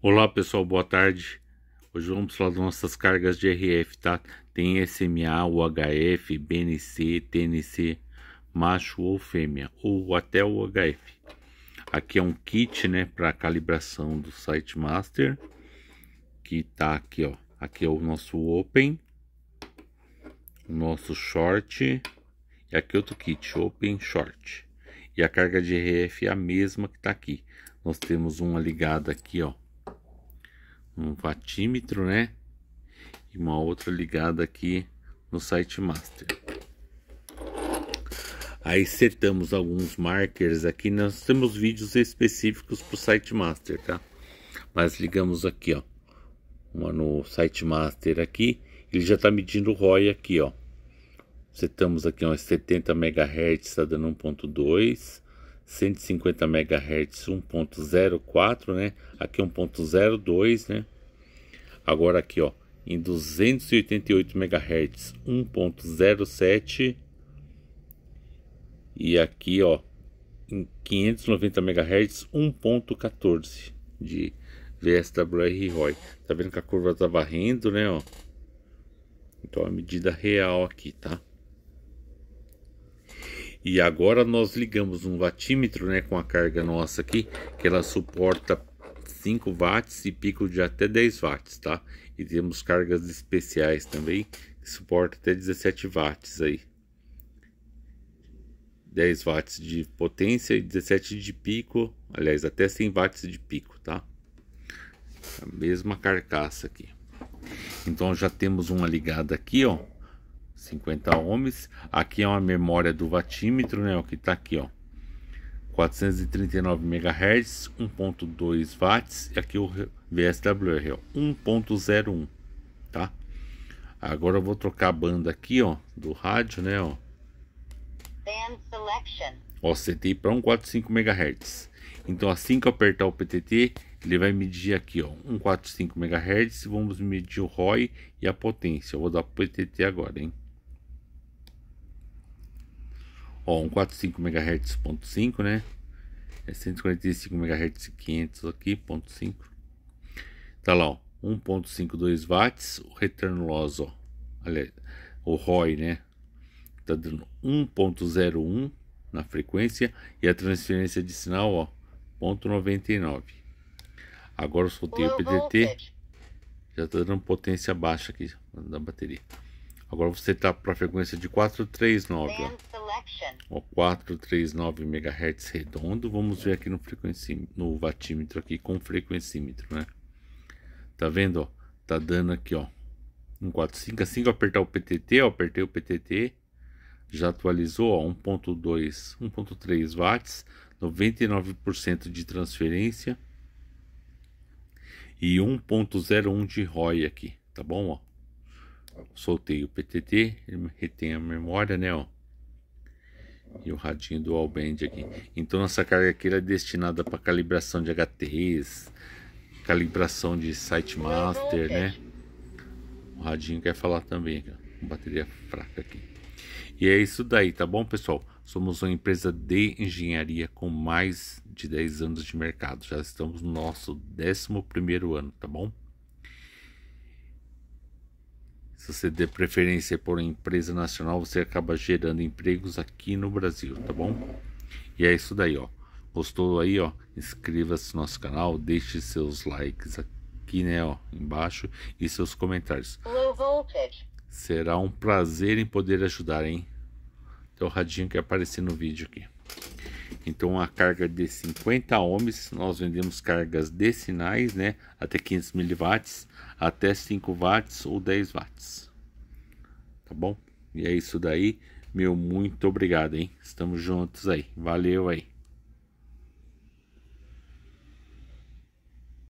Olá pessoal, boa tarde. Hoje vamos falar das nossas cargas de RF, tá? Tem SMA, UHF, BNC, TNC, macho ou fêmea, ou até o UHF. Aqui é um kit, né, para calibração do site master, que tá aqui, ó. Aqui é o nosso open, o nosso short, e aqui outro kit, open, short. E a carga de RF é a mesma que tá aqui. Nós temos uma ligada aqui, ó, um vatímetro, né? E uma outra ligada aqui no site master. Aí setamos alguns markers aqui, nós temos vídeos específicos para o site master, tá? Mas ligamos aqui, ó, uma no site master aqui, ele já está medindo o ROI aqui, ó. Setamos aqui, ó, 70 MHz, está dando 1.2 150 MHz 1.04, né? Aqui 1.02, é né? Agora aqui, ó, em 288 MHz 1.07 e aqui, ó, em 590 MHz 1.14 de VSWR ROI. Tá vendo que a curva tá varrendo, né, ó? Então a medida real aqui, tá? E agora nós ligamos um wattímetro, né, com a carga nossa aqui, que ela suporta 5 watts e pico de até 10 watts, tá? E temos cargas especiais também, que suporta até 17 watts aí. 10 watts de potência e 17 de pico, aliás, até 100 watts de pico, tá? A mesma carcaça aqui. Então já temos uma ligada aqui, ó. 50 ohms. Aqui é uma memória do vatímetro, né? O que está aqui, ó. 439 MHz, 1.2 watts. E aqui o VSWR, ó, 1.01, tá? Agora eu vou trocar a banda aqui, ó, do rádio, né, ó. Band selection. Ó, setei para 145 MHz. Então, assim que eu apertar o PTT, ele vai medir aqui, ó, 145 MHz. Vamos medir o ROI e a potência. Eu vou dar PTT agora, hein? Ó, um 45 MHz ponto 5, né? É 145 MHz 500 aqui, ponto 5. Tá lá, ó, 1.52 watts, o return loss, ó. o ROI, né? Tá dando 1.01 na frequência e a transferência de sinal, ó, 0.99. Agora eu soltei o PDT, já tá dando potência baixa aqui da bateria. Agora você tá para frequência de 439, ó ó 439 MHz redondo. Vamos ver aqui no frequencímetro, no vatímetro aqui com frequencímetro, né? Tá vendo, ó? Tá dando aqui, ó. 145 assim que eu apertar o PTT, ó, apertei o PTT, já atualizou, ó, 1.2, 1.3 watts, 99% de transferência e 1.01 de ROI aqui, tá bom, ó? Soltei o PTT, ele retém a memória, né, ó? e o radinho do Allband aqui. Então essa carga aqui é destinada para calibração de HTs, calibração de sitemaster, né? O radinho quer falar também, bateria fraca aqui. E é isso daí, tá bom, pessoal? Somos uma empresa de engenharia com mais de 10 anos de mercado. Já estamos no nosso 11º ano, tá bom? Se você der preferência por uma empresa nacional, você acaba gerando empregos aqui no Brasil, tá bom? E é isso daí, ó. Gostou aí, ó? Inscreva-se no nosso canal, deixe seus likes aqui, né, ó, embaixo e seus comentários. Será um prazer em poder ajudar, hein? Tem o radinho que aparecer no vídeo aqui. Então a carga de 50 ohms, nós vendemos cargas decinais, né, até 500 miliwatts, até 5 watts ou 10 watts. Tá bom? E é isso daí. Meu muito obrigado, hein? Estamos juntos aí. Valeu aí.